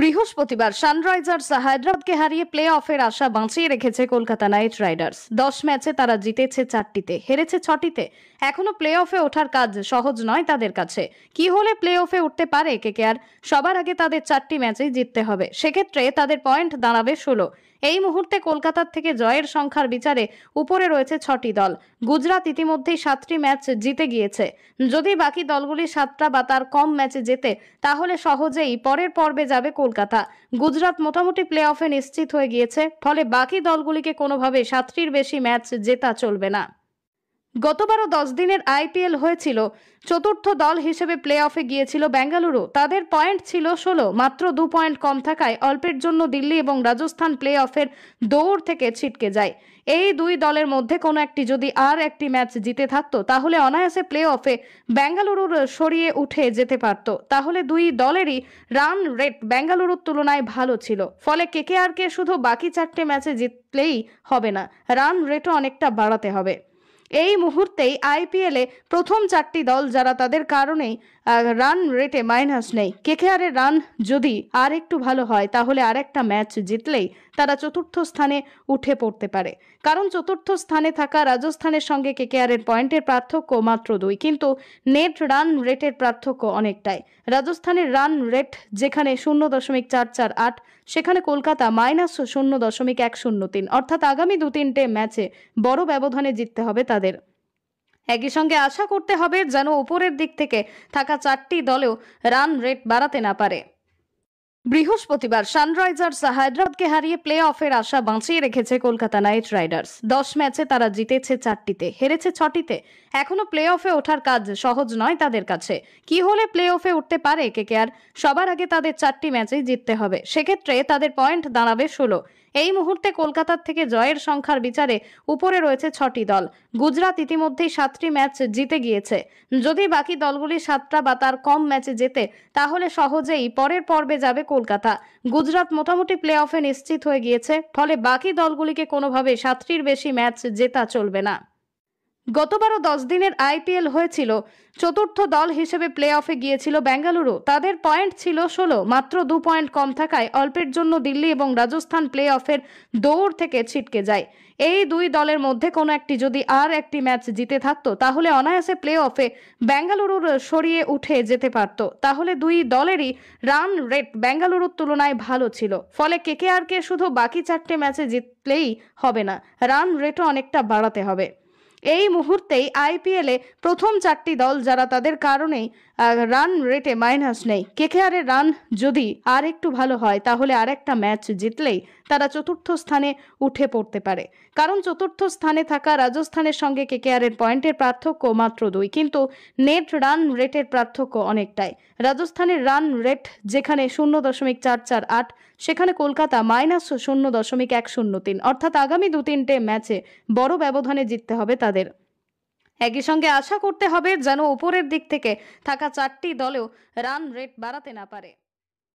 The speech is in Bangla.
বৃহস্পতিবার সানরাইজার্স হায়দ্রাবাদকে হারিয়ে প্লে অফের আশা বাঁচিয়ে রেখেছে কলকাতা নাইট রাইডার্স দশ ম্যাচে তারা জিতেছে চারটিতে হেরেছে ছটিতে এখনো প্লে অফে ওঠার কাজ সহজ নয় তাদের কাছে কি হলে প্লে অফে উঠতে পারে কে আর সবার আগে তাদের চারটি ম্যাচেই জিততে হবে সেক্ষেত্রে তাদের পয়েন্ট দাঁড়াবে ষোলো এই মুহূর্তে কলকাতার থেকে জয়ের সংখ্যার বিচারে উপরে রয়েছে ছটি দল গুজরাট ইতিমধ্যেই সাতটি ম্যাচ জিতে গিয়েছে যদি বাকি দলগুলি সাতটা বা তার কম ম্যাচে জেতে তাহলে সহজেই পরের পর্বে যাবে কলকাতা গুজরাট মোটামুটি প্লে অফে নিশ্চিত হয়ে গিয়েছে ফলে বাকি দলগুলিকে কোনোভাবে সাতটির বেশি ম্যাচ জেতা চলবে না গতবারও দশ দিনের আইপিএল হয়েছিল চতুর্থ দল হিসেবে প্লে অফে গিয়েছিল বেঙ্গালুরু তাদের পয়েন্ট ছিল ষোলো মাত্র দু পয়েন্ট কম থাকায় অল্পের জন্য দিল্লি এবং রাজস্থান প্লে অফের দৌড় থেকে ছিটকে যায় এই দুই দলের মধ্যে কোনো একটি যদি আর একটি ম্যাচ জিতে থাকতো তাহলে অনায়াসে প্লে অফে বেঙ্গালুরুর সরিয়ে উঠে যেতে পারত তাহলে দুই দলেরই রান রেট বেঙ্গালুরুর তুলনায় ভালো ছিল ফলে কেকেআরকে শুধু বাকি চারটে ম্যাচে জিতলেই হবে না রান রেটও অনেকটা বাড়াতে হবে এই মুহূর্তেই আইপিএলে প্রথম চারটি দল যারা তাদের কারণেই রান রেটে মাইনাস নেই কেকেআরের রান যদি আর একটু ভালো হয় তাহলে আর একটা ম্যাচ জিতলেই তারা চতুর্থ স্থানে উঠে পড়তে পারে কারণ চতুর্থ স্থানে থাকা রাজস্থানের সঙ্গে কেকেআরের পয়েন্টের পার্থক্য মাত্র দুই কিন্তু নেট রান রেটের পার্থক্য অনেকটাই রাজস্থানের রান রেট যেখানে শূন্য দশমিক চার চার আট সেখানে কলকাতা মাইনাস শূন্য দশমিক এক শূন্য তিন অর্থাৎ আগামী দু তিনটে ম্যাচে বড় ব্যবধানে জিততে হবে তাদের একই সঙ্গে আশা করতে হবে যেন উপরের দিক থেকে থাকা চারটি দলেও রান রেট বাড়াতে না পারে বৃহস্পতিবার সানরাইজার্স হায়দ্রাবাদকে হারিয়ে প্লে অফের আশা বাঁচিয়ে রেখেছে কলকাতা নাইট রাইডার্স দশ ম্যাচে তারা জিতেছে চারটিতে হেরেছে ছটিতে এখনও প্লে অফে ওঠার কাজ সহজ নয় তাদের কাছে কি হলে প্লে অফে উঠতে পারে কে আর সবার আগে তাদের চারটি ম্যাচেই জিততে হবে সেক্ষেত্রে তাদের পয়েন্ট দাঁড়াবে ষোলো এই মুহূর্তে কলকাতার থেকে জয়ের সংখ্যার বিচারে উপরে রয়েছে ছটি দল গুজরাট ইতিমধ্যেই সাতটি ম্যাচ জিতে গিয়েছে যদি বাকি দলগুলি সাতটা বা তার কম ম্যাচে জেতে তাহলে সহজেই পরের পর্বে যাবে কলকাতা গুজরাট মোটামুটি প্লে অফে নিশ্চিত হয়ে গিয়েছে ফলে বাকি দলগুলিকে কোনোভাবে সাতটির বেশি ম্যাচ জেতা চলবে না গতবারও দশ দিনের আইপিএল হয়েছিল চতুর্থ দল হিসেবে প্লে অফে গিয়েছিল বেঙ্গালুরু তাদের পয়েন্ট ছিল ষোলো মাত্র দু পয়েন্ট কম থাকায় অল্পের জন্য দিল্লি এবং রাজস্থান প্লে অফের দৌড় থেকে ছিটকে যায় এই দুই দলের মধ্যে কোনো একটি যদি আর একটি ম্যাচ জিতে থাকত তাহলে অনায়াসে প্লে অফে বেঙ্গালুরুর সরিয়ে উঠে যেতে পারত তাহলে দুই দলেরই রান রেট বেঙ্গালুরুর তুলনায় ভালো ছিল ফলে কেকেআরকে শুধু বাকি চারটে ম্যাচে জিতলেই হবে না রান রেটও অনেকটা বাড়াতে হবে এই মুহূর্তেই আইপিএলে প্রথম চারটি দল যারা তাদের কারণেই রান রেটে মাইনাস নেই এর রান যদি আর একটু ভালো হয় তাহলে আর একটা ম্যাচ জিতলেই তারা চতুর্থ স্থানে উঠে পড়তে পারে কারণ চতুর্থ স্থানে থাকা রাজস্থানের সঙ্গে কেকেআরের পয়েন্টের পার্থক্য মাত্র দুই কিন্তু নেট রান রেটের পার্থক্য অনেকটাই রাজস্থানের রান রেট যেখানে শূন্য দশমিক চার চার আট সেখানে কলকাতা মাইনাস শূন্য দশমিক এক শূন্য তিন অর্থাৎ আগামী দু তিনটে ম্যাচে বড় ব্যবধানে জিততে হবে তাদের একই সঙ্গে আশা করতে হবে যেন উপরের দিক থেকে থাকা চারটি দলেও রান রেট বাড়াতে না পারে